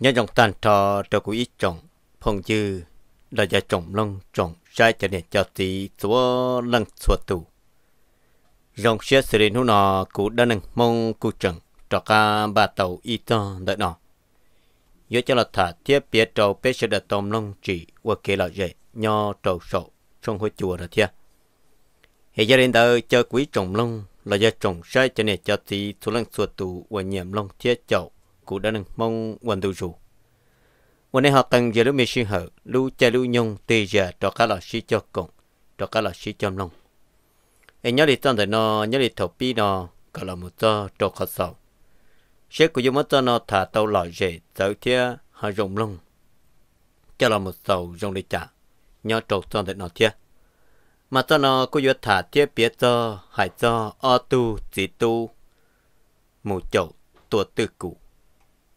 nhớ dòng tàn trò cho của ít chồng phong dư là gia chồng lông chồng sai cho nên cho tí chúa lăng chúa tù dòng xe xử lý nó nọ cụ đã nâng mong cụ trần cho cả ba tàu y to đợi nọ nhớ cho là thả tiếp biết trầu bế sẽ đặt tôm lông chỉ qua kia là dễ nho trầu sậu trong hội chùa là thia hệ gia đình đời cho quý trồng lông là do trồng sai cho nên cho tí chúa lăng chúa tù và nhiệm long thiết chậu cụ đã nâng mong quần tu rù. Quần này họ tăng giờ lúc mê xuyên hở, lưu cha lưu nhông tì giờ cho cá lọ xí cho cộng, cho cá lọ xí cho lông. Em nhớ đi tăng thời nó, nhớ đi thổ bí nó, cả lọ một cho cho khó sầu. Sẽ của dùng mất cho nó thả tàu lọ rể, tớ thia họ rộng lông. Cho lọ một sầu rộng đi trả, nhớ trột tăng thời nó thia mà cho nó có yếu thả thiết biết cho hải cho o tu dị tu mù chậu tuột tự cụ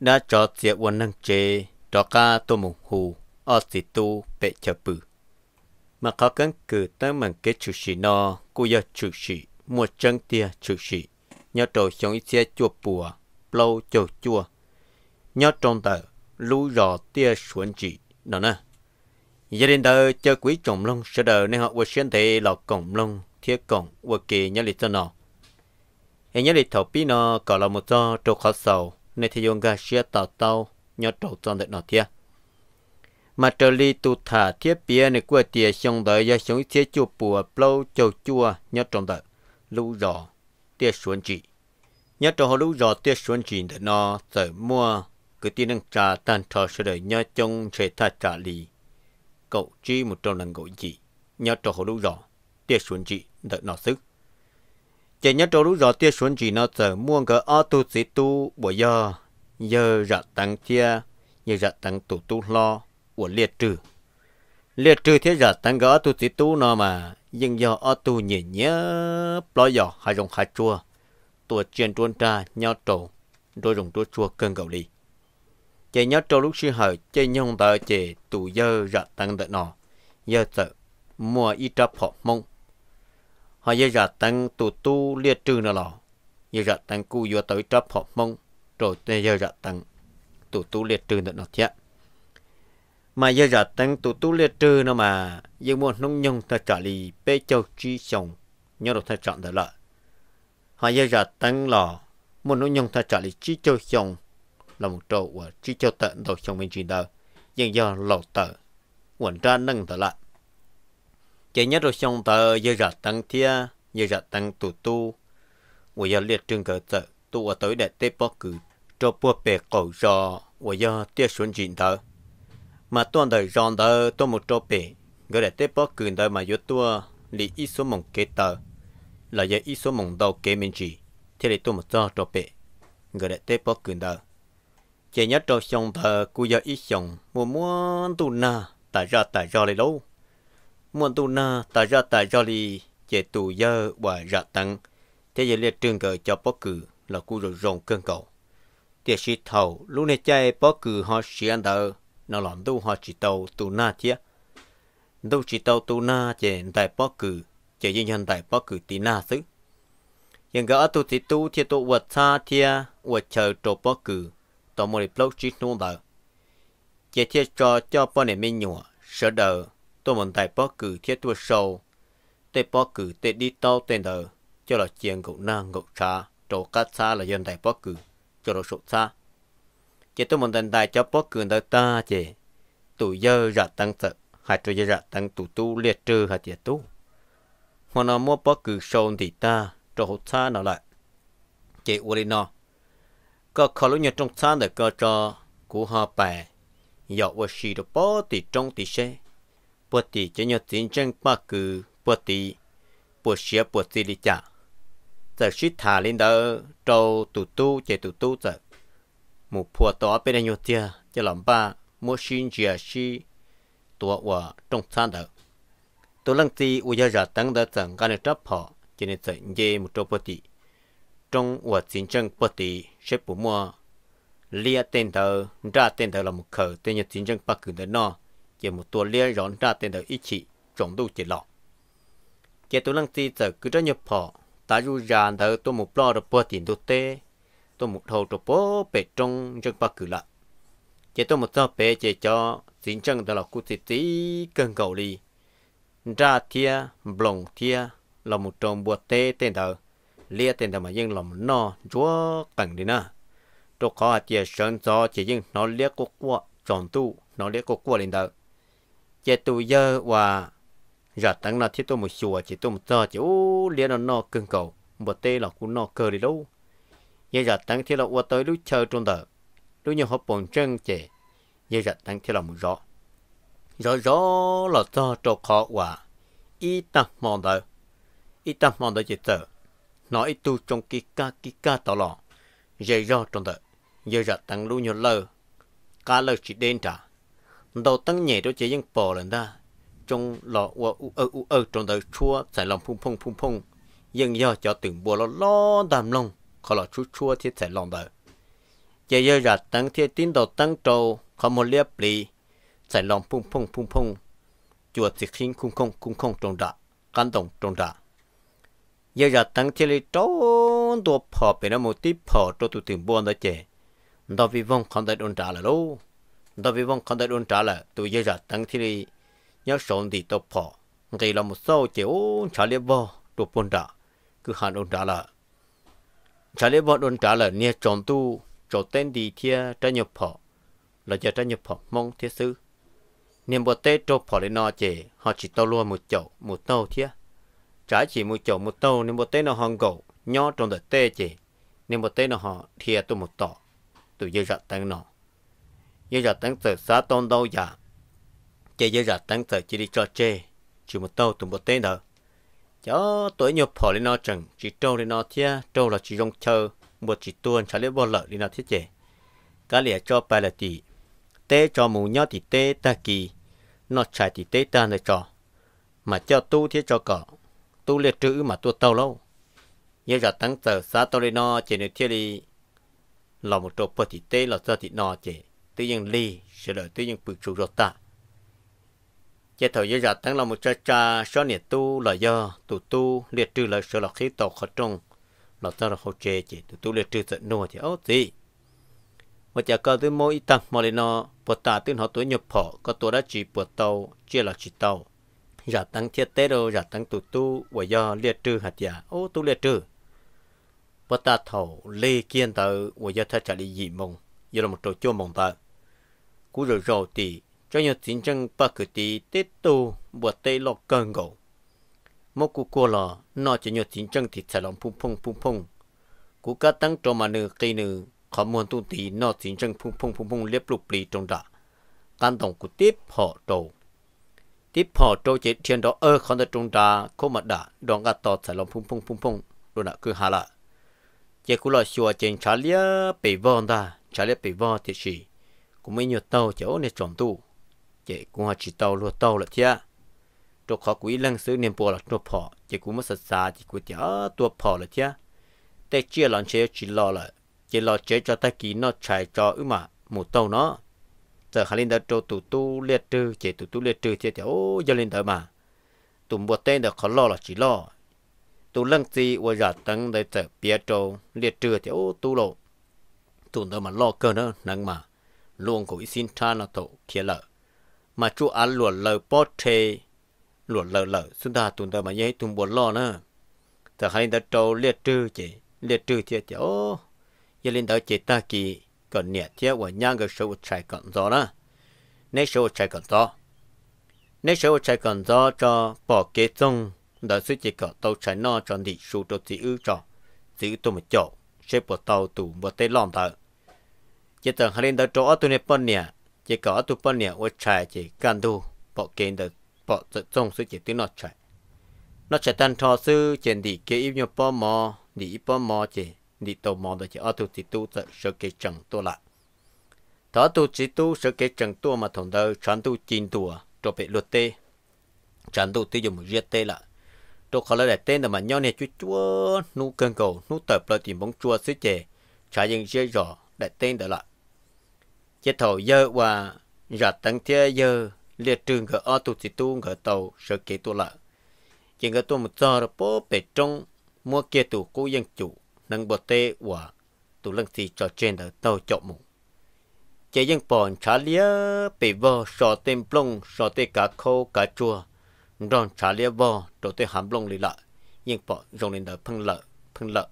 đã cho chia quân năng chế đó cả tôi mùng hù ở sĩ tu bệ chờ bự mà khó cân cử tới mình kết chủ sĩ nó cô giờ chủ sĩ mua chân tia chủ sĩ nhớ trầu sống xe chua bùa lâu chầu chua nhớ trong tờ lũ rò tia xuân chỉ đó nè gia đình tờ chơi quý cộng lông sẽ đờ nên họ vừa xuyên thế là cộng lông thiết cộng vừa kỳ nhớ lịch cho nó em nhớ lịch thầu pi nó có là một do trâu khó sầu nên thì dùng gà xe tàu tàu nhớ trâu tròn để nó thiệt mà trở li tu thả thiết bia này của tiề xong đời do sống thiết chua bùa lâu châu chua nhớ trong đời lũ rò tiề xuống chỉ nhớ trồng họ lũ rò tiề xuống chỉ để nó sợ mua cứ tin năng trà tan trò sẽ đợi nhớ trong sẽ tha trả lì cậu chi một trong năng gọi gì nhớ trồng họ lũ rò tiề xuống chỉ để nó sức chỉ nhớ trâu rú rõ tia xuống chỉ nó sợ mua cái ở tu sĩ tu bộ do giờ rợ tăng chia giờ rợ tăng tu tu lo của liệt trừ liệt trừ thế rợ tăng cái tu sĩ tu nó mà nhưng do ở tu nhỉ nhớ lo dọ hay dùng hai chua tua chuyên tuôn ra nhau trâu đôi dùng tua chua cơn gạo đi chỉ nhớ trâu lúc sư hở chơi nhông tờ chỉ tu giờ rợ tăng đợi nó giờ sợ mua ít trà họ mông họ giờ giờ tăng tụ tu liệt trừ nó lò giờ giờ tăng cu vô tới chấp họ mông rồi giờ giờ tăng tụ tu liệt trừ nó nó chứ mà giờ giờ tăng tụ tu liệt trừ nó mà giờ muốn nông nhung ta trả lì bê châu chi sông nhớ được ta chọn được lợi họ giờ giờ tăng lò muốn nông nhung ta trả lì chi châu sông là một trâu của chi châu tận đầu sông bên trên đời nhưng do lầu tờ quẩn ra nâng tờ lại cái nhất rồi xong ta giờ rạt tăng thia giờ rạt tăng tụ mà tuần đời rong đời tôi một chỗ bè, người để tiếp bó cường đời mà yếu tua, lý ít số mong kế tờ, là giờ ít số mong đầu kế mình chỉ, thế để tôi một chỗ chỗ bể, người để tiếp bó cường đời. cái nhất chỗ xong ta cứ giờ ít xong, mua mua tu na, tại ra tại ra lấy đâu muốn tu na ta ra ta ra li chế tù giờ và ra tăng thế giới liệt trường cờ cho bó cử là cú rồi rồng cơn cầu tiệt sĩ thầu lúc này chạy bó cử họ sĩ anh đỡ nó làm đâu họ chỉ tàu tu na chứ đâu chỉ tàu tu na chế đại bó cử chế dân nhân đại bó cử tí na xứ nhưng gã tu thì tu thì tu vật xa thì vật chờ trộn bó cử tao một block chỉ nô đỡ chế thiệt cho cho bọn này mình nhủa sợ đỡ tôi muốn đại bó cử thiết thua sâu. Tê bó cử tê đi tao tên đờ, cho là chiên gậu năng gậu trà, trổ cá xa là dân đại bó cử, cho là sổ xa. Chị tôi muốn đại đại cho bó cử đời ta chị. Tụ dơ ra tăng sợ, hạt cho dơ ra tăng tụ tu liệt trừ hạt chị tu. Mà nó mua bó cử sâu thì ta, trổ hậu xa nó lại. Chị ua đi nó. Có khó lúc nhờ trong xa đời cơ cho của họ bè. Dọ ua xì được bó thì trong thì xe bộ tỷ cho nhau chiến tranh ba cử bộ tỷ bộ xía bộ tỷ đi chả giờ suy thả lên đó trâu tụ tu chạy tụ tu giờ một phù tỏ bên đây nhau tia cho làm ba mua xin chia xí tua hòa trong san đó tôi lăng ti u giờ giờ tăng đó chẳng cái này chấp họ cho nên giờ nhẹ một chỗ bộ tỷ trong và chiến tranh bộ tỷ sẽ bù mua lia tên thờ ra tên thờ là một khẩu tên nhau chiến tranh bắc cử đó nó chỉ một tua liên rộn ra tên đời ý chỉ trọng đủ chỉ lọ chỉ tôi lăng ti giờ cứ đó nhập họ ta ru ra thờ tôi một lo được bao tiền tôi tê tôi một hồ được bao bể trong rất bao cử lạ chỉ tôi một sao bể chỉ cho xin chân đó là cụ sĩ tí cần cầu đi ra thia blong thia là một trong bùa tê tên đời lia tên đời mà dân lòng no chúa cần đi na tôi có chỉ sơn cho chỉ dân nó lia quốc quốc tròn tu nó lia quốc quốc lên đời chế tu giờ và giờ tăng là thiết tôi một chùa chỉ tôi một giờ chỉ ô liên nó nó cưng cầu một tê là cũng nó cờ đi đâu giờ giờ tăng thiết là qua tới lúc chờ trong đời lúc như họ bổn chân chế giờ giờ tăng thiết là một rõ rõ rõ là do cho khó và ít tăng mòn đời ít tăng mòn đời chỉ tờ nói ít tu trong kí ca kí ca tỏ lò giờ rõ trong đời giờ giờ tăng lúc như lơ ca lơ chỉ đến trả เราตั้งเหนี่ยวเจียงปอลันะจงหลอว่าเออเออจงได้ชัวใส่ลองพุ่งพุ่งพุ่งพุ่งยังย่อจะตึงบัวเราล้อดำลงขอหลอชัวชัวที่ใส่ลองเด้เจียยาดตั้งเทียตินดาตั้งโจขอมเลียปลีใส่ลองพุ่งพุ่งพุ่งพุ่งจวดสิขิงคุ้งคงคุ้งคงจงดากันตรงจงดาเยียตั้งเทียลิโตตัวพอเป็นน้ำมูติพอตัวตึงบัวเดาเจดาวิวงคอนเดาดนดาละลู đó vì vong con đại luôn trả là tụi giờ giờ tăng thì nhớ sống thì tốt phò ngày là một số chiếu trả lễ vô tụi buồn trả cứ hàn luôn trả là trả lễ vô luôn trả là nia chọn tu chọn tên đi thia trả nhập phò là giờ trả nhập phò mong thiết sư niệm bồ tát trộn phò lên nọ chè họ chỉ tao luôn một chậu một tàu thia trái chỉ một chậu một tàu niệm bồ tát nó hòn gầu nhỏ trong đời tê chè niệm bồ tát nó họ thia tụi một tọ tụi giờ giờ tăng nọ giờ giờ tăng sợ xa tôn đâu dạ? giờ chỉ giờ giờ tăng sợ chỉ đi cho chê chỉ một tàu tụm một tên đó Cho tuổi nhiều phò lên nó chẳng chỉ trâu lên nó thia trâu là chỉ rong chờ một chỉ tuôn trả lễ bao lợi lên nó thiết chế cá lẻ cho bài là tỷ tế cho mù nhó thì tế ta kỳ nó chạy thì tế ta này cho mà cho tu thiết cho cỏ tu liệt trữ mà tu tàu lâu Như là tăng sợ xa tàu lên nó chỉ nên thiết đi là một chỗ bờ thì tế là do thì nó chỉ tuy nhiên li sẽ đợi tuy nhiên bự chủ rồi ta chế thầu giới rạch tăng là một cha cha số niệm tu là do tu tu liệt trừ là sợ là khí tộc khó trông là ta là khó chế chỉ tụ tu liệt trừ tận nua thì ấu gì mà chả cơ tới mỗi tâm mà lên nó bột ta tới họ tuổi nhập họ có tuổi đã chỉ bột tàu chia là chỉ tàu giả tăng thiết tế đâu giả tăng tụ tu và do liệt trừ hạt giả dạ, ô tu liệt trừ bột ta thầu lê kiên tờ và do ta trả đi dị mông do là một trò chua mông tờ cú rồi rồi thì cho nhau chiến tranh bắc cử thì tết tu bữa tây lo cơn gầu một cú cua lò nó cho nhau chiến tranh thì sẽ lòng phung phung phung phung cú cá tăng cho mà nửa cây nửa khó muốn tu thì nó chiến tranh phung phung phung phung liếp lục lì trong đã căn đồng cú tiếp họ trầu tiếp họ trâu chết thiên đó ơ không được trung đà không mà đã đòn gạt tọt sẽ lòng phung phung phung phung đồ nã cứ hà lạ chỉ cú lo xua trên chả lia bị vòn đà, chả lia bị vòn thì gì cũng mấy nhiều tàu chỗ này trộm tù chỉ cũng họ chỉ tàu lúa tàu là thế trộm họ quý lăng xứ niệm bùa là trộm phò, chỉ cũng mất sạch xa chỉ cũng chở tua phò là thế tê chia lon chế chỉ lo là chỉ lo chế cho ta kỹ nó chạy cho ư mà một tàu nó giờ khá lên đó trộm tụ tu liệt trừ chỉ tụ tu liệt trừ thì chỗ giờ lên đó mà tụ bùa tên đó khó lo là chỉ lo tụ lăng gì và giả tăng để trở bia trâu liệt trừ thì ô tu lộ tụ đó mà lo cơ nữa nắng mà luôn của xin cha nó tổ kia lợ mà chú ăn luồn lợ bó chê luồn lợ lợ chúng ta tụi ta mà dễ tụi buồn lo nữa ta hãy đã trâu liệt trư chế liệt trư thiệt chị ô giờ lên đó chị ta kỳ còn nhẹ thiệt và nhang cái số trái còn gió nữa nấy số trái còn gió nấy số trái còn gió cho bỏ kế trong đã sự chế có tàu trái nọ cho đi số cho dị ư cho chị tôi một chỗ xếp bỏ tàu tù một tay lon thở chỉ tưởng hai lên đó chỗ tụi này bận nè chỉ có tụi bận nè ở chạy chỉ cần đủ bỏ kiến được bỏ tự trong sự chỉ tụi nói chạy nó chạy tan thọ sư trên đi kế yêu nhau bỏ mò đi ít bỏ mò chỉ đi tàu mò đó chỉ ở tụi chỉ tu tự sự cái chẳng tu lại thọ tu chỉ tu sự cái chẳng tu mà thằng đời chán tu chín tu cho bị luật tê chán tu tiêu dùng một riết tê lại tôi khó lấy tên là mà nhau này chú chúa nu cơn cầu nu tập là tìm bóng chua xứ chè trái dừng dễ rõ đại tên đó là chế thầu dơ và giả tăng thế dơ liệt trường gỡ ô tụ chỉ tu gỡ tàu sở kế tu lợ chỉ gỡ tu một giờ rồi bố bể trong mua kia tụ cố dân chủ nâng bờ tê và tụ lăng xì cho trên ở tàu chọ mù chế dân bọn trả lia bể vò sò tên plong sò tê cá khô cá chua ròn trả lia vò đồ tê hàm plong lì lợ dân bọn dùng lên đỡ phăng lợ phăng lợ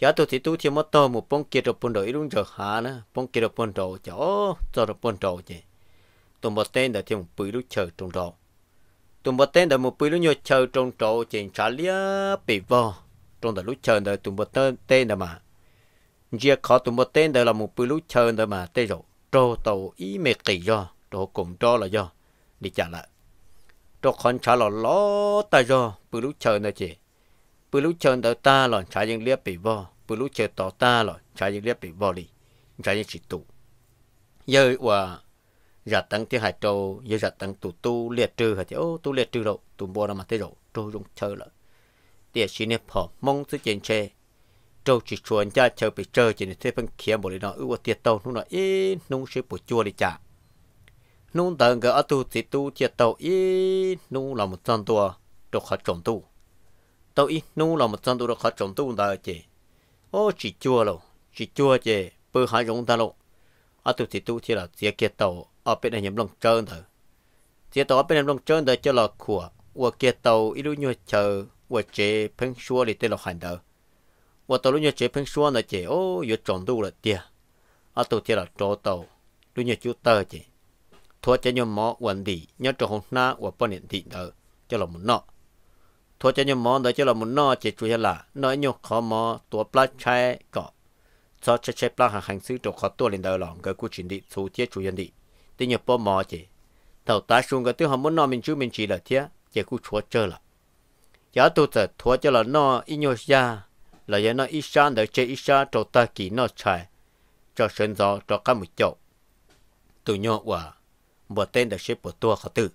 giá tôi thì tôi thì mất tôi một bông kia rồi bông rồi luôn rồi hả nè bông kia rồi bông rồi chỗ cho rồi bông rồi chứ tôi một tên là thêm một bụi lúc chờ trong rồi tôi một tên là một bụi lúc nhớ chờ trong rồi chỉ trả lia bị vò trong đó lúc chờ là tôi một tên tên là mà giờ khó tôi một tên là một bụi lúc chờ là mà tên rồi trâu tàu ý mệt kỳ do trâu cùng trâu là do đi trả lại trâu con trả là ló ta do bụi lúc chờ nữa chị bự lũ chân đầu ta lòn trái những liếc bị vò bự lũ chờ tỏ ta lòn trái những liếc bị vò đi trái những chỉ tụ giờ và giờ tăng tiếng hải trâu giờ giờ tăng tụ tu liệt trừ hả chứ ô tu liệt trừ rồi tu bò ra mà thế rồi trâu dùng chơi lợ tiệt xin nếp họ mong thứ chuyện chê trâu chỉ chuồn cha chờ bị chơi chỉ thế phân kia bộ đi nó ưu tiệt tàu nó nói ít nung sẽ chua đi chả nung tầng gỡ tu thì tu tiệt tàu ít nung là một trăm tua trâu khó trồng tu tàu ít nu là một trăm tụ được khó trồng tu ta chị ô chỉ chua lo chỉ chua chị bơ hai giống ta lo à tụ thì tu thì là chia kia tàu ở à, bên này nhầm lòng trơn thôi chia tàu ở à, bên này lòng trơn thôi cho là của và kia tàu ít lúc nhua chờ và chế phăng xua thì tên là hành đời và tàu lúc nhua chế phăng xua là chị ô vừa trồng tu là tia à tụ thì là trổ tàu lúc nhua chú tơ chị thua cho nhau mỏ quần đi nhớ trồng na và bên này thì đời cho là một nọ thua cho những món đó chứ là muốn nó chỉ chủ là nó nhiều khó mà tua plá chai cọ cho chơi chơi plá hàng hành chỗ khó tua lên đầu lòng cái cuộc chuyện đi số tiết chủ yếu đi thì nhiều bao mò chỉ đầu ta xuống cái thứ họ muốn nó mình chú mình chỉ là thế chỉ cuộc chúa chơi là giá tu giờ thua cho là nó ít nhiều ra là do nó ít sáng để chơi ít sáng cho ta kỹ nó chạy cho sân gió cho các mũi chỗ tụi nhỏ quả một tên đã xếp của tua khó tự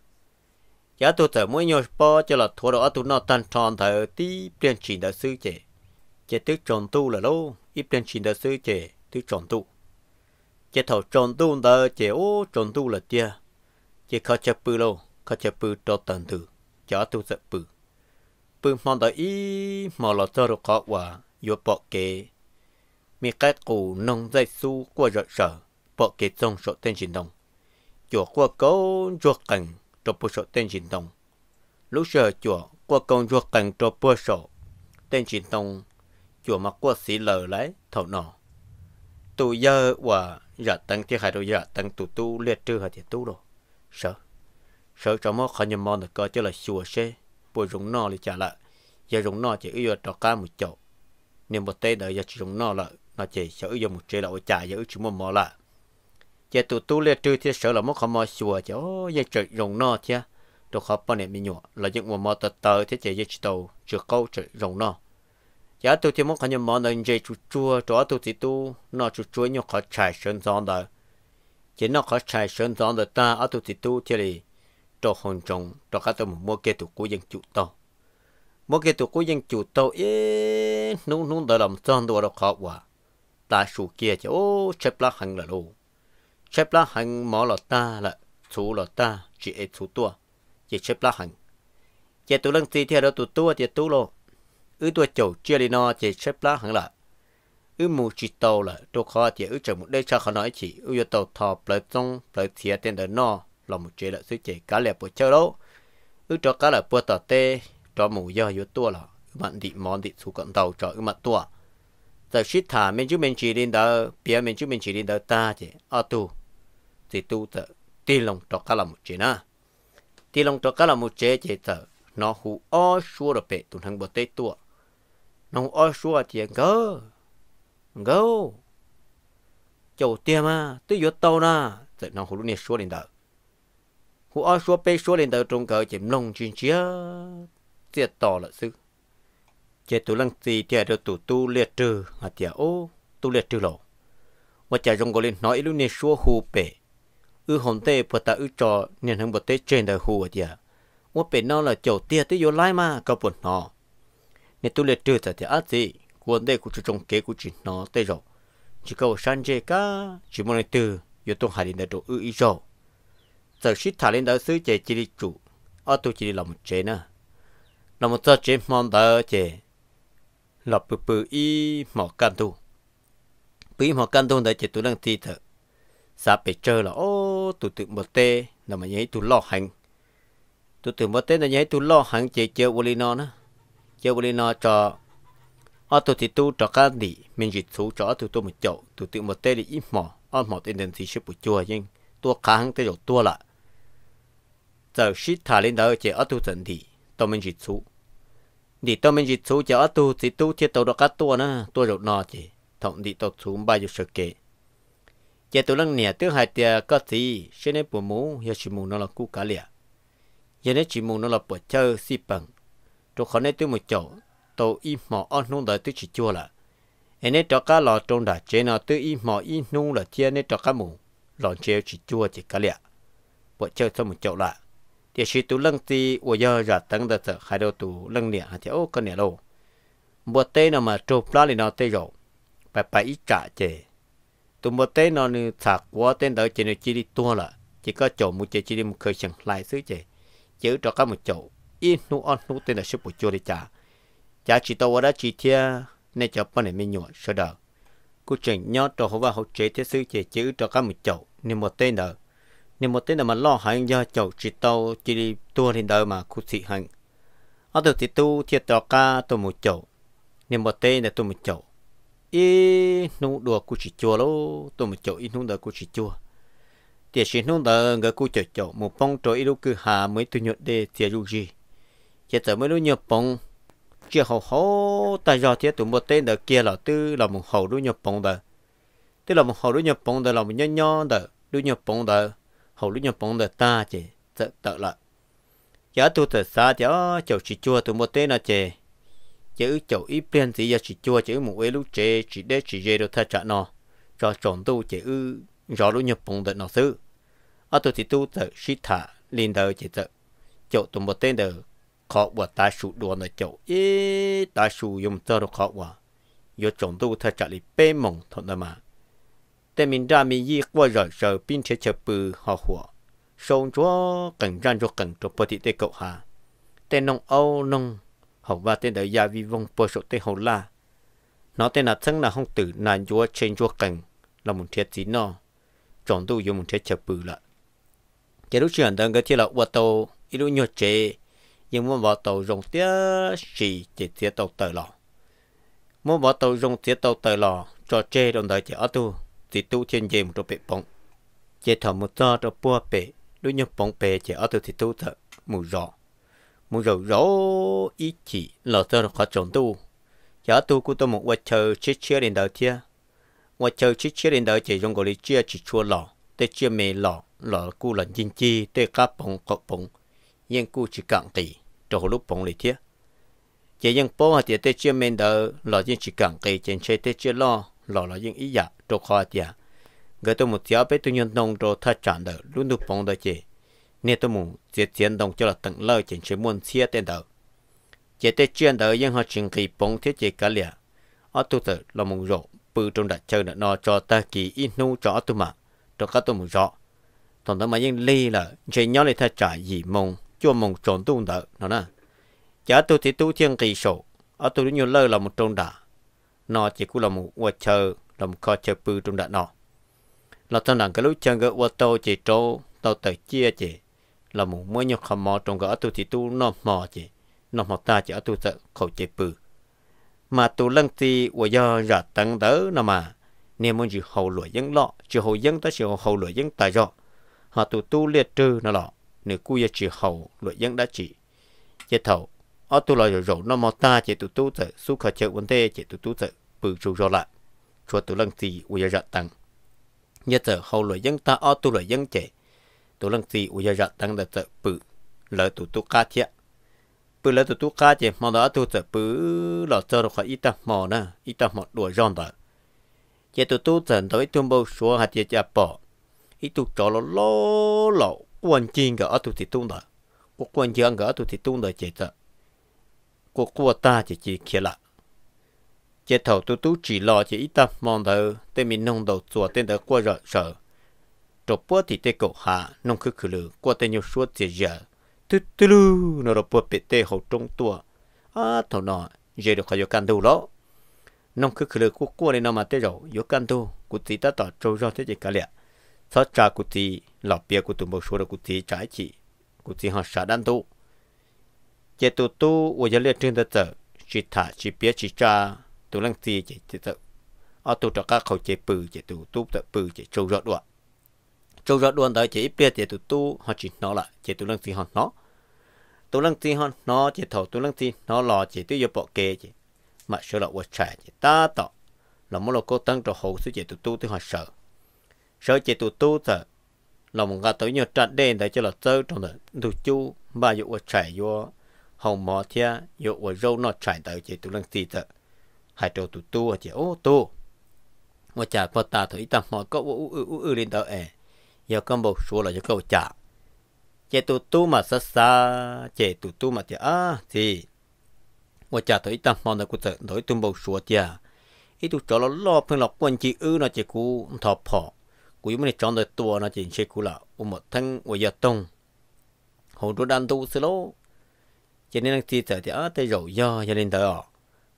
giá tôi thở mỗi nhau po cho là thua đó tôi nó tan tròn thở tí tiền chỉ đã sư chế chế tức tròn tu là lâu ít tiền chỉ đã sư chế tức tròn tu chế thầu tròn tu đó chế ô tròn tu là tia chế khó chấp bự lâu khó chấp bự cho tận tử giá tôi sợ bự bự mong đó ý mà là cho được khó quả yếu bỏ kế mi cái củ nông dây su qua rợ sở bỏ kế trong số tên chỉ đồng chuột qua cố chuột cảnh cho bộ sổ tên chính đồng. Lúc giờ chùa qua công ruột cảnh cho bộ sổ tên chính đồng chùa mặc qua xí lờ lấy thầu nọ. Tụ giờ và giả tăng thiết hại rồi giả tăng tụ tu liệt trừ hai thì tu rồi. Sợ. Sợ cho mốt khỏi nhầm mòn được coi chứ là chùa xe. Bộ rụng nọ lì trả lại. Giờ rụng nọ chỉ ưu cho cá một chỗ. Nên một tay đợi giờ rụng nọ là nó chỉ sợ ưu một chế là ổ trả giờ ưu chỉ một mò lại giờ tụ tu lê trừ thì sợ là mất khó mò xùa chứ ô giờ trời rồng nọ chứ đồ khó bao nè mình nhọ là những mồm mò tờ tờ thế chỉ giờ chỉ tàu chưa câu trời rồng nọ giờ tụ thì mất khó nhầm mò nên dây chua chua đó tụ thì tu nọ chua chua nhọ khó chạy sơn giòn đời chỉ nó khó chạy sơn giòn đời ta ở tụ thì tu thì là đồ hồn trồng đồ cá tôm mua kia tụ cố dân chủ to mua kia tụ cố dân chủ to ế nung nung đời làm giòn đồ đó khó quá ta sủ kia chứ ô chép lá hàng là luôn chép lá hành mỏ lọt ta là chú lọt ta chỉ ấy chú tua chỉ chép lá hành chỉ tụ lăng gì theo đó tụ tua chỉ tụ lo ư tua chầu chia đi nó chỉ chép lá hành là ư mù chỉ tàu là đồ khó chỉ ư chẳng một đây cha khó nói chỉ ư yo tàu thọ bờ trong bờ thía tên đó nó là một chế là sự chế cá lẹp của chơi đâu ư cho cá lẹp của tàu tê cho mù do yo tua là bạn đi món đi chú cận tàu cho ư mặt tua giờ shit thả mình chú mình chỉ đến đó bia mình chú mình chỉ đến đó ta chỉ ở tu thì tu tờ tì lòng trọ cá là một chế na tì lòng trọ cá là một chế chế tờ nó hú o xua rồi bể tụi thằng bờ tê tua nó hú o xua thì ngớ ngớ chỗ tiêm mà tôi vô tàu na tờ nó hú lúc này xua lên tờ hú o xua bê xua lên tờ trong cờ chỉ lông chuyên chia tiệt tỏ là sư chế tụi lăng tì tiệt rồi tụi tu liệt trừ mà tiệt ô tu liệt trừ lộ mà chả dùng gọi lên nói lúc này xua hù bể ư hôm tê bờ ta ư trò nên hắn bờ tê trên đời hùa đi ủa bên nó là chầu tia tới vô lai mà có bột nó nên tôi liệt trừ thì ác gì quân đây của chúng kế của chỉ nó tê rồi chỉ cầu san chê cả chỉ muốn từ vô tôi hài đến đời đồ ư ý rồi giờ xí thả lên đời xứ chê chỉ đi chủ ở tôi chỉ đi làm một chế nè làm một giờ chế mong đời chế là bự bự y mỏ can tu bự mò căn tu đấy chế tôi đang thi thật, sao bị chơi là ô ô tụ tự một tê là mà nhảy tụ lo hành tụ tự một tê là nhảy tụ lo hành chơi chơi vô nó nữa chơi vô nó cho ở ờ, tụ thì tu cho cá đi mình dịch thu cho tụ tụ một chỗ tụ tự một tê thì ít mỏ ở ờ, mỏ tên đền thì sẽ bù chùa nhưng tua khá hàng tới rồi tua lại giờ shit thả lên đó chơi ở tụ dần thì tao mình dịch thu đi tao mình dịch thu cho ở tụ thì tu chơi tàu đó cá tua nữa tua rồi nó chơi thằng đi tàu xuống bao nhiêu sự kiện giờ tụi lăng nè tứ hai tia có gì sẽ nên bổ mũ giờ chỉ mù nó là cú cá lẹ giờ nên chỉ mù nó là bổ chơi si bằng trong khó nên tụi một chỗ tàu im mỏ ăn nung đợi tụi chỉ chua là anh nên cho cá lò trong đã chế nó tụi im mỏ im nung là chia nên cho cá mù lòn chế chỉ chua chỉ cá lẹ bổ chơi xong một chỗ là giờ chỉ tụi lăng thì ủa giờ giờ tăng đợt sợ hai đầu tụi lăng nè hả thì ô con nè lâu bữa tê nào mà trộn lá thì nó tê rồi phải phải ít trả chế tụi mua tên nó nè sạc quá tên đó chỉ là chỉ đi tua là chỉ có chỗ một chỉ chỉ đi một khởi chẳng lại xứ chỉ chữ cho các một chỗ ít nu on nu tên là số bộ chua đi trả trả chỉ tao đó chỉ thia nên cho bọn này mình nhọ sơ đỡ cú chuyện nhớ cho họ và hỗ chế thế xứ chỉ chữ cho các một chỗ nên một tên đó nên một tên là mà lo hành do chỗ chỉ tàu chỉ đi tua lên đời mà cú thị hành ở từ thì tu thiệt cho ca tụi một chỗ nên một tên là tụi một chỗ ý nụ đùa cụ chỉ chùa lô tôi một chỗ ý nụ đùa cụ chỉ chùa thì chỉ nụ đùa người cụ chỗ chỗ một bông chỗ ý lúc cứ hà mới tôi nhột đề thì dù gì chỉ tớ mới lúc nhập bông chưa hậu hậu tại do thì tụi một tên đợt kia là tư là một hậu lúc nhập bông đợt tư là một hậu lúc nhập bông đợt là một nho nho đợt lúc nhập bông đợt hậu lúc nhập bông đợt ta chỉ tự tự lại. giá tôi tự xa thì chỗ chỉ chùa tụi một tên là chỉ chữ chỗ ý tiền thì giờ chỉ chua chữ một ấy lúc chế chỉ để chỉ dễ được thay trả nó cho chọn tu chữ rõ lúc nhập bồng đợt nó xứ ở tôi thì tu tự sĩ thả liền đời chỉ tự chỗ tụm một tên đời khó quả ta sụ đùa nó chỗ ý ta sụ dùng tơ được khó quả giờ chọn tu thay trả lì bê mông thôi mà tên mình ra mình y qua rồi sợ pin chế chế bự họ hùa sông chúa cần ran cho cần cho bờ thị tê cậu hà tên nông âu nông họ và tên đời gia vi vong bơ sổ tên hồ la nó tên là thân là không tử là chúa trên chúa cảnh là một thiết gì nó chọn tu dùng một thiết chập bự lạ chế lúc chuyển đơn cái thiết là qua tàu ít lúc nhột chế nhưng muốn vào tàu dùng tiếc gì chế tiếc tàu tờ lò muốn vào tàu dùng tiếc tàu tờ lò cho chế đồng thời chế ở tu thì tu trên dìm rồi bị bóng chế thở một do rồi bua bể lúc nhột bóng bể chế ở tu thì tu thật mù rõ một rồi rõ ý chỉ là tôi khó chọn tu giả tu cũng tôi một vật chờ chết chia đến đầu kia vật chờ chết chia đến đầu chỉ dùng cái lý chia chỉ chua lò, để chia mề lò lò cu lần chính chi để cá bông cọp bông nhưng cu chỉ cạn kỳ cho lúc bông lý thiết chỉ những bông thì để chia mề đầu lò nhưng chỉ cạn kỳ trên chơi để chia lò lò là những ý giả cho khó tiệt người tôi một giáo bé tôi nhận nông rồi thắt chặt đầu luôn được bông đó chỉ nên tôi muốn diệt chiến đồng cho là tận lợi chỉnh chế muốn chia tên đầu chế tê chuyên đầu nhưng họ chỉnh kỳ bóng thiết chế cả lìa ở tu tử là một rộ bự trong đặt chơi nó cho ta kỳ ít nu cho tôi mà cho các tôi muốn rõ thằng đó mà nhưng ly là chế nhỏ lại thay trả gì mông cho mông trốn tu đỡ nó nè chả tôi thì tu thiên kỳ sổ ở tôi nhiều lời là một trong đà nó chỉ cũng là một quả chờ là một kho chờ bự trong đặt nó là thân đàn cái lúc chân gỡ ô tô chỉ trâu tao tự chia chỉ là một mới nhục khả mò trong gỡ tu thì tu nó mò chỉ nó mò ta chỉ tu sợ khẩu chế bự mà tu lăng thì của do giả tăng đỡ nó mà nên muốn chỉ hậu lụa dân lọ chỉ hậu dân ta chỉ hậu lụa dân tài rõ họ tu tu liệt trừ nó lọ nếu cú giờ chỉ hậu lụa dân đã chỉ chế thầu ở tu là rổ nó mò ta chỉ tu tu sợ su khả chợ vấn đề chỉ tu tu sợ bự trụ rõ lại cho tu lăng thì của do giả tăng nhất là hậu lụa dân ta ở tu lụa dân chế tổ lăng tì u ya giờ tăng đặt tờ bự lỡ tu tụ cá thiệt bự tu tụ tụ cá thiệt mà tu tụ tờ bự lỡ tờ rồi khỏi ít tập mò nè ít tập mò đuổi giòn đó chỉ tụ tụ tận tới tụm bao số hạt chỉ bỏ ít tụ trò lỡ lỡ lỡ quan chiến cả ở tụ thì tu đó quốc quan chiến cả ở tụ thì tu đó chỉ ta, quốc quốc ta chỉ chỉ kia lại chế thầu tu tu chỉ lo chỉ ít tập mong thờ tên mình nông đầu chùa tên thờ qua rồi sợ trộp búa thì tế cậu hạ nông khứ khử lử qua tê nhau suốt dễ dở tư tư lư nó rộp búa bê tê hậu trông tua à thầu nọ dễ được khỏi vô can tu lỗ nông khứ khử lử của cua này nọ mà tế rổ vô can tu cụ tí ta tỏ trâu rau thế gì cả lẹ thó trà cụ tí lọ bia cụ tụm bầu số là cụ tí trái chỉ cụ tí họ xả đan tu chế tu tu của gia liệt trên đất tờ chỉ thả chỉ bia chỉ trà tu lăng tì chỉ tờ ở tu trọ các khẩu chế bự chế tu tu tờ bự chế trâu rau đuổi trâu ra đuôn tới chỉ biết chỉ tụ tu họ chỉ nó là chỉ tụ lăng gì họ nó tụ lăng gì họ nó chỉ thầu tụ lăng gì nó lo chỉ tụ yêu bỏ kê chỉ mà sợ là quật trẻ chỉ ta tọ là mỗi lúc cô tăng trò hậu sự chỉ tụ tu thì họ sợ sợ chỉ tụ tu sợ là một cái tới nhiều trận đen để cho là chơi trong đời tụ chú ba dụ quật trẻ vô hồng mò thia dụ quật râu nó trẻ tới chỉ tụ lăng gì sợ hai trâu tụ tu chỉ ô tu mà chả có ta thấy tâm mọi có u u u lên tới giờ con bố số là giờ câu trả chế tu tu mà xa xa chế tu tu mà chả à, thì và chả tới tâm mong được cuộc đối tu bầu số chả ít tu cho nó lo phương lọc quân chỉ ư nó chỉ cú thọ phò cú yếu mình chọn được tua nó chỉ chế cú là ôm một thân và giờ tông hồ đồ đan tu xí lô cho nên thì sợ thì ở tới rồi do cho nên tới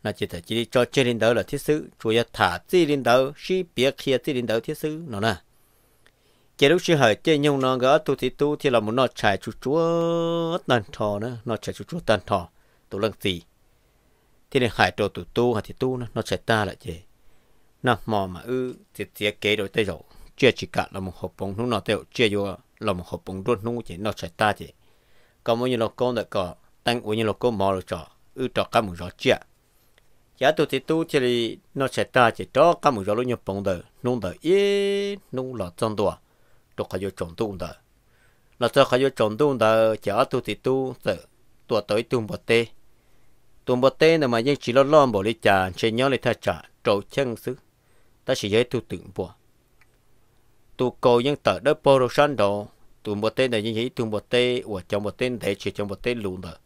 là chỉ thể chỉ cho chơi đến đó là thiết sự chủ yếu thả chi đến đó khi biết khi chi đến đó thiết sự nó nè chế lúc chưa hỏi chế nhung nó gỡ tu thì tu thì là muốn nó chạy chú chúa tần thọ nữa nó chạy chú chúa tần thọ tu lần gì thì để hải trò tu tu hay thì tu nó nó chạy ta lại chế nó mò mà ư thì chế kế rồi tay rồi chia chỉ cả là một hộp bông nó nó tiêu chia vô là một hộp bông đốt nung chế nó chạy ta chế có mỗi như là con đã có tăng uống như là con mò rồi trò ư trò cả một rõ chia giá tu thì tu thì nó chạy ta chế đó cả một rõ luôn nhập bông đờ, nung đờ yên nung lọt trong đùa 都还要种种的。那这还要种种的，家都的都是多对都没得，都没得那么因只了乱不哩讲，只鸟哩他讲走枪是，但是也都顶不。都高因得的包罗山头，都没得那因也都没得，我讲没得得，只讲没得路的。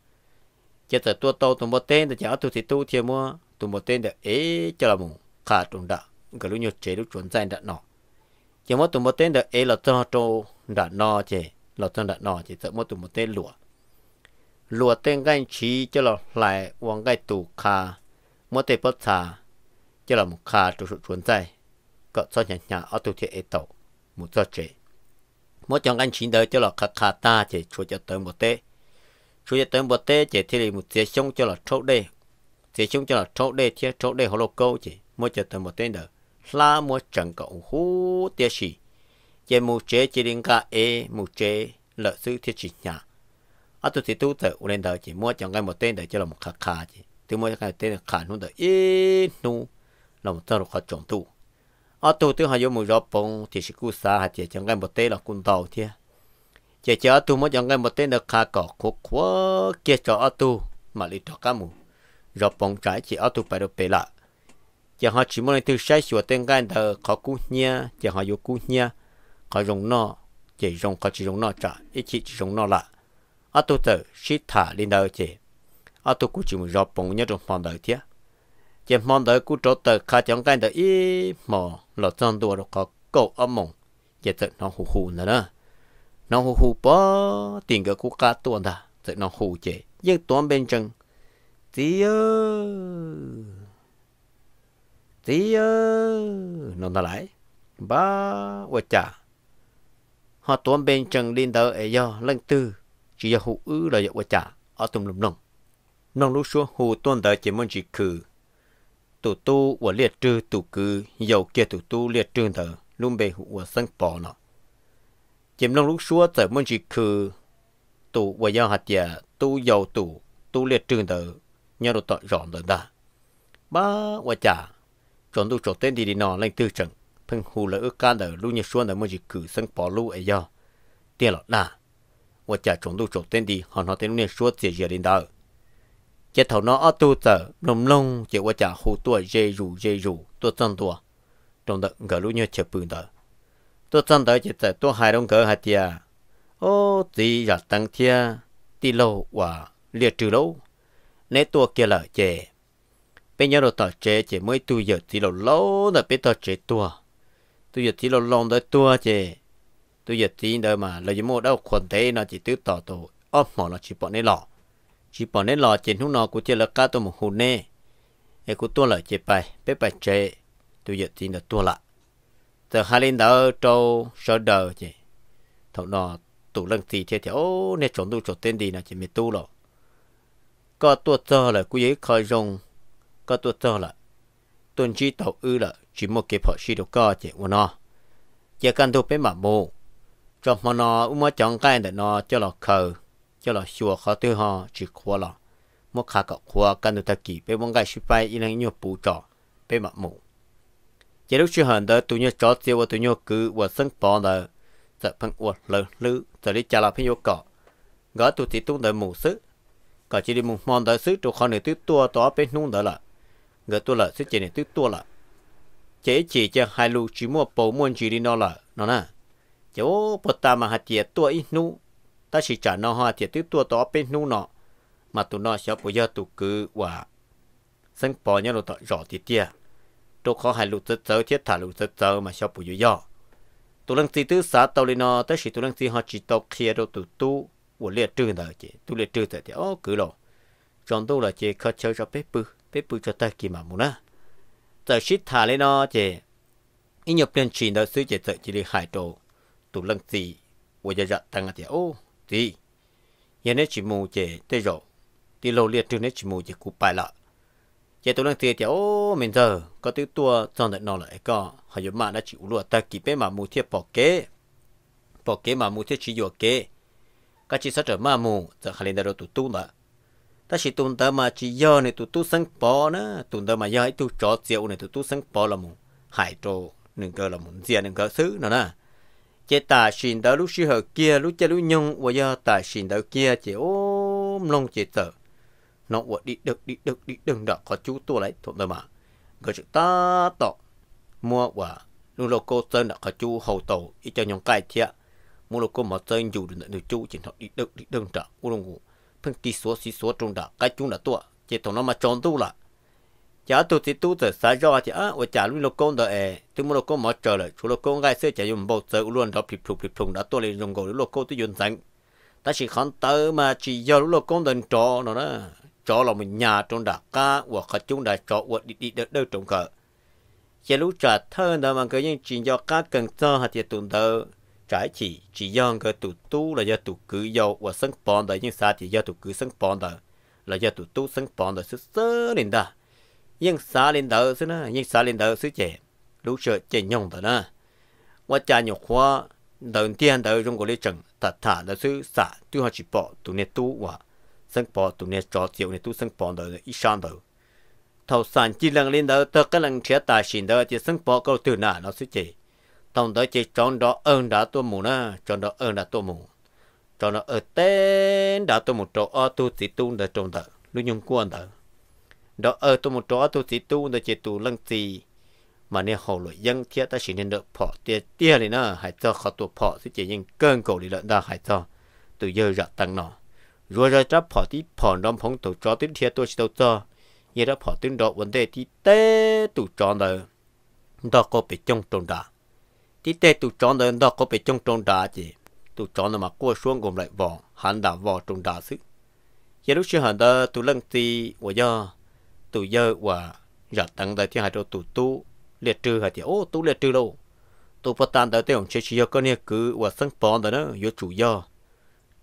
chỉ là tôi tao tôi một tên là giả tôi thì tôi thì mua tôi một tên là ấy cho là mù khá trùng đã cái lúc nhiều chế lúc chuẩn danh đã nọ chỉ mỗi tụi một tên được ấy là cho cho đã no chứ là cho đã no chứ tụi mỗi tụi một tên lụa lụa tên cái chỉ cho là lại quăng cái tụ kha mỗi tên bất thà cho là một kha trụ sự chuẩn tay cọ cho nhà nhà ở tụi thiệt ấy tổ một cho chế mỗi trong cái chỉ đời cho là kha kha ta chứ chúa cho tới một tên chúa cho tới một tên chứ thì một tiếng sông cho là trâu đây tiếng sông cho là trâu đây thì trâu đây hồ lô câu chứ mỗi cho tới một tên được la mua chẳng cậu hú tia chỉ chế mu chế chỉ đến cả e mu chế lợi sư thiết chỉ nhà à tôi thì tôi u lên đời chỉ mua chẳng cái một tên để cho là một khả khả chỉ tôi mua cái tên khả nu đời e nu là một tên khó chọn tu à tôi tôi hay dùng một rộp bông thì sẽ cú xa hạt chỉ chẳng cái một tên là cún tàu thế chỉ cho tôi mua chẳng cái một tên được khả cọ khúc quá kia cho à, tôi mà đi cho cá mù rộp bông trái chỉ à, tôi phải được bể lại giờ họ chỉ muốn từ sai sửa tên gan thờ khó cú nhia giờ họ yêu cú nhia khó rồng nọ chỉ rồng khó chỉ rồng nọ trả ít chỉ chỉ rồng nọ lạ à tôi tự shit thả lên đầu chị à tôi cũng chỉ muốn dọc bóng nhớ trong phòng đời thiệt chỉ mong đợi cú trâu tự khá chẳng gan thờ ít mò lọ trong đùa rồi khó cầu âm mộng giờ tự nó hù hù nữa nữa nó hù hù bỏ tiền cái cú cá tuôn ta tự nó hù chị nhưng tuôn bên chân chị tí nó ta lại ba vợ cha họ tuôn bên chân đi đâu ấy do lần tư chỉ do hụ ư là vợ cha ở tùng lùm lồng nông lúc xuống hu tuôn đời chỉ muốn chỉ khử tu tu và liệt tu tụ cử dầu kia tụ tu liệt trừ thở luôn bề hu và sân bỏ nó chỉ nông lúc xuống tới muốn chỉ khử tu và do hạt giả tu dầu tu tu liệt trừ thở nhà được tội rõ rồi ta ba vợ cha chọn tu chỗ tên đi đi nọ lên tư trận phân hù là ước cá đờ lưu như xuân đờ mới chỉ cử sân bỏ lưu ấy do tiền lọt nà và chả chọn tu chỗ tên đi họ nói tên như xuân chỉ giờ đến đó chế thầu nó ở tu tờ lồng lồng, chỉ và chả hù tua dây rủ dây rủ tua chân tua trong đợt gỡ lưu như chập bừng đờ tua chân đờ chỉ tại tua hai đồng gỡ hai tia ô tí giặt tăng tia đi lâu và liệt trừ lâu nét tua kia là chè bây giờ rồi tao chế chỉ mới tu giờ thì lâu lâu là biết tao chế tua tu giờ thì lâu lâu đó tua chế tu giờ thì đời mà lấy gì mua đâu quần thế nó chỉ tứ tỏ tổ ốp mỏ nó chỉ bỏ này lọ chỉ bỏ này lọ trên hôm nó cũng chế là cá tôi một hồn nè ai cũng tua lại chế bài bé bài chế tu giờ thì là tua lại từ hai lên đó trâu sợ đời chế thằng nó tụ lần thì thế thì ô nè chọn tu chọn tên gì là chỉ mới tu rồi có tua tơ là cũng dễ khởi rong có tôi cho là tuần chỉ tàu ư là chỉ một cái phở xí đồ có chỉ của nó giờ cần tôi phải mà bù cho mà nó u mà chọn cái để nó cho là khờ cho là xua khó tư ho chỉ khó là một khả cọ khó cần tôi ta kỳ bây mong cái sư phai y năng nhiều bù trọ bây mà mù giờ lúc chưa hẳn đó tôi nhớ cho tiêu và tôi nhớ cứ và sân bỏ là giờ phân uột lờ lư giờ đi trả là phân yêu cọ gỡ tôi thì tôi đợi mù sức cả chỉ đi mù mòn đợi sức tôi khó nữa tư tua tỏ bên nung đợi là gỡ tua là sẽ chế này tức tua là chế chỉ cho hai lu chỉ mua bầu muôn chỉ đi nó là nó nè chỗ bột ta mà hạt tiệt tua ít nu ta chỉ trả nó hạt tiệt tức tua đó bên nu nọ mà tụi nó sẽ bây giờ tụi cứ và sinh bỏ nhau rồi rõ tiệt tiệt tôi khó hai lu tớ tớ thiết thả lu tớ tớ mà sẽ bây giờ tụi lăng tí tứ xã tàu lên nó tới chỉ tụi lăng tí họ chỉ tàu kia đâu tụi tu của liệt trừ đó chị tu liệt trừ thì ô cứ rồi chọn tu là chỉ khơi chơi cho bếp bự bé bự cho ta kì mà muốn á giờ shit thả lên nó chè ít nhập tiền chỉ đó xứ chè sợ chỉ đi hải đồ tụ lăng gì bây giờ dạ tăng chè ô gì nhà nét chỉ mù chè tê rồi đi lâu liệt trước nét chỉ mù chè cú bài lạ, chè tụ lăng gì chè ô mình giờ có thứ tua cho đợt nó lại có họ dùng mà đã chịu luôn ta kì bé mà mù thiệt bỏ kế bỏ kế mà mù thiệt chỉ dụ kế các chị sát trở ma mù giờ hai lên đó tụ tu lại ta chỉ tụi tớ mà chỉ giờ này tụi tu sân bỏ nữa tụi tớ mà giờ ấy tụi chó rượu này tụi tu sân bỏ là muốn hải trồ nên cơ là muốn gì nâng cơ xứ nữa nè chế ta xin đó lúc xưa kia lúc chơi lúc nhung và giờ ta xin đó kia chế ôm lông chế tờ nó vừa đi được đi được đi đừng đọc có chú tôi lại thuận tớ mà người chữ ta tọ mua và lúc lô cô sơn đã có chú hầu tàu ít cho nhung cài thiệt mua lô cô mà sơn dù được chú chỉ nó đi được đi đừng đọc u lông ngủ phân kỳ số xí số trung đó cái chúng là tua chỉ thằng nó mà chọn tu là chả tu thì tu từ xa do thì á và chả lui lộc công đó ề từ mua lộc công mà chờ lại chú lộc công gai sẽ chả dùng bầu sợ luôn đó phịch phịch phịch phùng đã tôi lên dùng gỗ lộc công tôi dùng sẵn ta chỉ khán tớ mà chỉ giờ lộc công đền trọ nó đó trọ là mình nhà trong đạc ca và khách chúng đã trọ và đi đi đỡ trồng cả, chỉ lúc trả thơ đó mà cái những chuyện do cá cần thơ hạt tiền tụng thơ trái chỉ chỉ dân cái tụ tu là do tụ cứ dầu và sân bòn đời nhưng sao chỉ do tụ cứ sân bòn đời là do tụ tu sân bòn đời sứ sớ lên đó nhưng xa lên đó sứ nó nhưng xa lên đó sứ trẻ lúc sợ trẻ nhộng đó nè và cha nhộng khoa đầu tiên đầu trong cái lịch trình thật thà là sứ xả tu họ chỉ bỏ tụ nét tu và sân bòn tụ nét trò chuyện nét tu sân bòn đó ít sang đó thầu sản chỉ lần lên đó tất cả lần trẻ tài xin đó chỉ sân bòn câu từ nào nó sứ trẻ tổng tới chỉ chọn đó ơn đã tôi mù na chọn đó ơn đã tôi mù chọn đó ở tên đã tôi một chỗ ở tu chỉ tu đã chọn đó lưu nhung quan đó đó ở tôi một chỗ ở tu chỉ tu đã chỉ tu lăng gì mà nè hậu lỗi dân thiết ta chỉ nên được bỏ tiền tiền này nè hãy cho khó tu bỏ thì chỉ những cơn cầu đi lợn ta hãy cho từ giờ ra tăng nó rồi ra chấp bỏ thì bỏ đom phong tổ cho tiếng thiết tôi chỉ đâu cho như đó bỏ tiếng đó vấn đề thì tê tụ cho đó đó có bị trong tồn tại tí tê tụ chọn đời đó có bị trong trong đá gì tụ chọn mà qua xuống gồm lại vỏ hắn đã vỏ trong đá xứ giờ lúc xưa hắn đó tụ lăng tì và do tụ giờ và giờ tăng đại thiên hạ cho tụ tu liệt trừ hai thì ô tu liệt trừ đâu tụ phát tan đời thiên chơi chơi con nhà cứ và sân bòn đó nó vô chủ do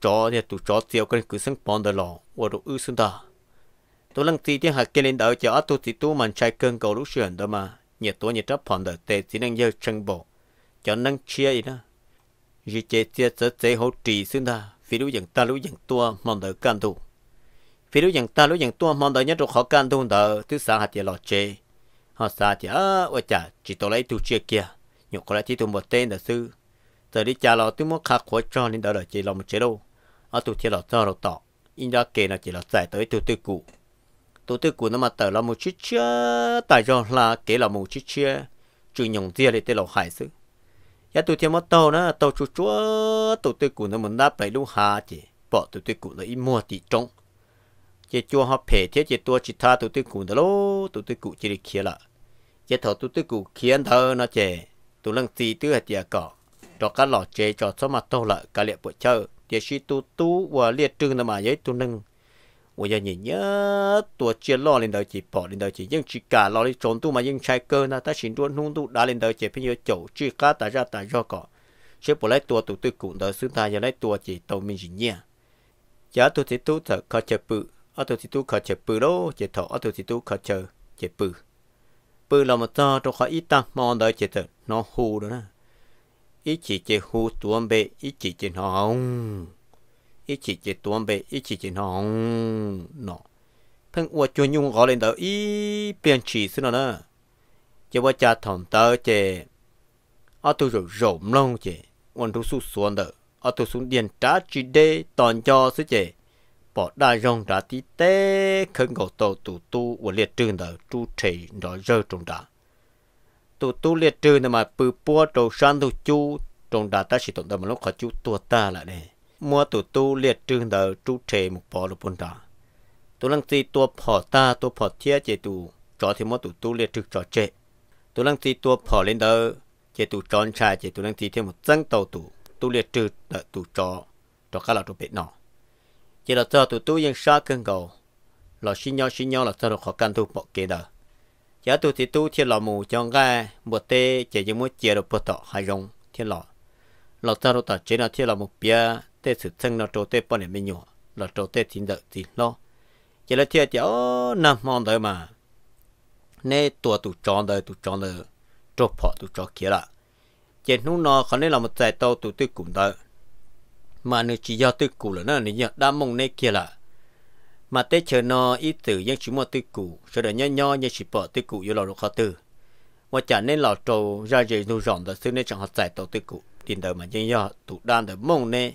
chó thì tụ chó tiêu con cứ sân bòn đó lò và đồ ư sinh ta tụ lăng tì thiên hạ kia lên đời chợ tụ thì tu mình chạy cơn cầu lúc xưa hắn đó mà nhiệt tố nhiệt chấp phòn đời tê chỉ năng giờ chân bộ cho năng chia ý đó chỉ chế chia sẽ chế hậu trì xưng ta vì lúc dần ta lúc dần tua mong đợi can thủ, vì lúc dần ta lúc dần tua mong đợi nhất rồi khó can thủ, đợi thứ xã hạt chế lọt chế họ xã chế à ôi chà chỉ tôi lấy tu chia kia nhục có lẽ chỉ tu một tên là sư giờ đi chà lọ tôi muốn khắc khóa cho nên đợi đợi chế lọ một chế đâu ở tu chia lọ cho lọ tọ in ra kể là chỉ là giải tới tu tư cụ tu tư cụ nó mà tờ là một chiếc chia tại do là kể là một chiếc chia chủ nhộng tia để tê lọ hải sự ya tụi thêm mất tàu nữa, tàu chú chúa tụi tôi cũng nó muốn đáp lại lúc hà chị bỏ tụi tôi cũng là ít mua tỷ trọng chị chúa họ phê thế chị tôi chỉ tha tụi tôi cũng đó lô tụi tôi cũng chỉ đi kia là chị thầu tụi tôi cũng khiến thơ nó chị tụi lần gì tôi hạt giờ cỏ cho cá lọ chế cho số mà tàu là cả liệt bộ chơi chị suy tu tu và liệt trưng là mà giấy tụi nâng 我要你呢，多接落领导去跑领导去，因去干落的中途嘛，因拆割呢，他行多弄度打领导去，朋友走去干大家大家搞，谁不来多多对股的，是他要来多去到民营呢，家都是都在靠吃布，啊都是都靠吃布喽，接头啊都是都靠吃吃布，布那么早都靠一打，忙到接头，那糊了呢，一起接糊多呗，一起接好。ít chỉ chỉ tuôn bể ít chỉ chỉ nòng nọ thằng ua chuồn nhung gọi lên đó ít biến chỉ xin nó nè chỉ ว่าจะถมเตอเจอาตัวรรมลงเจวันทุสุสวนเดออาตัวสุนเดียนจ้าจีเดตอนจอซเจปอดได้รองดาตีเต้ขึ้นกตตูตูวันเลียจืนเดอจูเทนดอเจอจงดาตูตูเลียจืนมาปือปัวโตชันตูจูจงดาตาสิตงดามันลงขอจูตัวตาละเนี่ย mua tụ tu liệt trường đờ trụ trề một bò lục bồn đó tụ lăng gì tua phò ta tua phò chia chế tụ cho thì mua tụ tu liệt trực cho chế tụ lăng gì tua phò lên đờ chế tụ tròn trà chế tụ lăng gì thêm một dân tàu tụ tu liệt trừ đờ tụ cho cho các lão tụ biết nọ chế là cho tụ tu yên sa cơn cầu là xin nhau xin nhau là cho được khó khăn tu bỏ kế đờ chế tụ thì tu thiên lò mù trong ga một tê chế những muốn chế được bớt tọ hay rong thiên lò lọt cho rồi ta chế là thiên lò một bia tê sự chân nó trâu tê bọn này mới nhỏ là trâu tê chính đợi gì lo chỉ là chơi chơi nằm mòn đời mà nè tua tụ tròn đời tụ tròn đời trộp họ tụ trò kia là chỉ nu nó khả năng là một giải tàu tụ tôi cũng đời mà nếu chỉ do tôi cũ là nó nên nhận đã mong nè kia là mà tết chờ nó ít từ những chúng mà tôi cũ rồi đời nho nho như chỉ bỏ tôi cũ vô lò khó tư, mà chả nên lò trâu ra dây nu rọn đời xưa nên chẳng họ giải tàu tôi cũ tiền đời mà nhân do tụ đan đời mong nè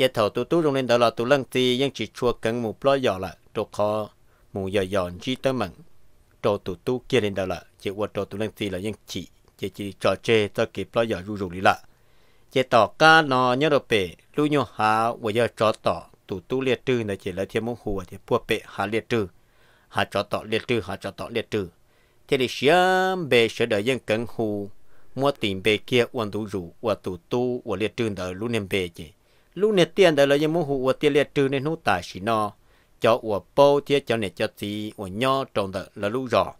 giờ thầu tu tu trong lên đó là tu lăng thì nhưng chỉ chua cần mù lo nhỏ là chỗ khó mù nhỏ nhỏ chỉ tới mặn chỗ tu tu kia lên đó là chỉ qua chỗ tu lăng thì là nhưng chỉ chỉ chỉ trò chơi cho kịp lo nhỏ rủ rủ đi lại giờ tỏ cá nó nhớ đồ bể lưu nhau hà vừa giờ trò tỏ tu tu liệt trừ là chỉ là thiên mông hùa thì bùa bể hà liệt trừ hà trò tỏ liệt trừ hà trò tỏ liệt trừ thế thì sớm bể sẽ đợi dân cần hù mua tiền bể kia quan tu rủ quan tu tu quan liệt trừ đợi lưu niệm bể chỉ lúc này tiền đời là những mô hụ của tiền liệt trừ nên hú tài xí nọ cho của bố thì cho này cho tí của nho trong đời là lúc rõ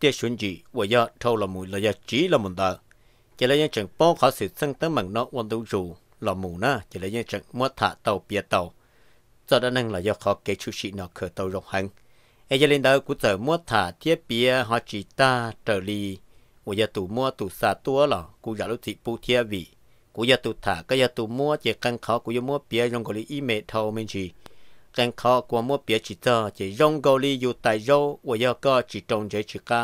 tiền xuân gì của giờ thâu là mùi là giờ chỉ là một đời chỉ là những trường bố khó sự sân tới mặn nó quan đủ dù là mù na chỉ là những trường mua thả tàu bia tàu cho đó năng là do khó kế chú sĩ nó khởi tàu rộng hành ai giờ lên đời cũng giờ mua thả thiết bia họ chỉ ta trợ lì của giờ tụ mua tụ xả tua là cũng giả lúc thị bù thiết vị กูอยากตุถาก็อยากตุมัวเจกันเขากูอยากมัวเปียยงกอลีอีเมทอมันจีกันเขากูมัวเปียจีเจอจียงกอลีอยู่ไตโยว่าอยากก็จีจงเจจีกา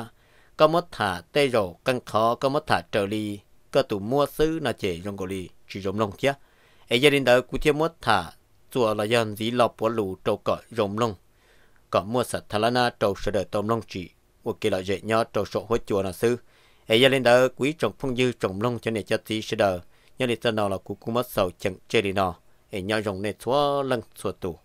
ก็มัวถาเตโยกันเขาก็มัวถาเจอลีก็ตุมัวซื้อนะเจยงกอลีจีจงลงเจ้าไอ้ยาดินเดอกูเทียมัวถาตัวละยันสีหลอบปัวหลูโตก็ยงลงก็มัวสัตทลนาโตเสดตมลงจีว่ากี่ละเจยอโตโสหัวจัวนะซื้อไอ้ยาดินเดอกูจงพงยืจงลงจะเนี่ยจะตีเสดอ nhà đi chân nào là cú cú mất sầu chẳng chơi đi nọ, ấy nhau rồng này xóa lăng xóa tù.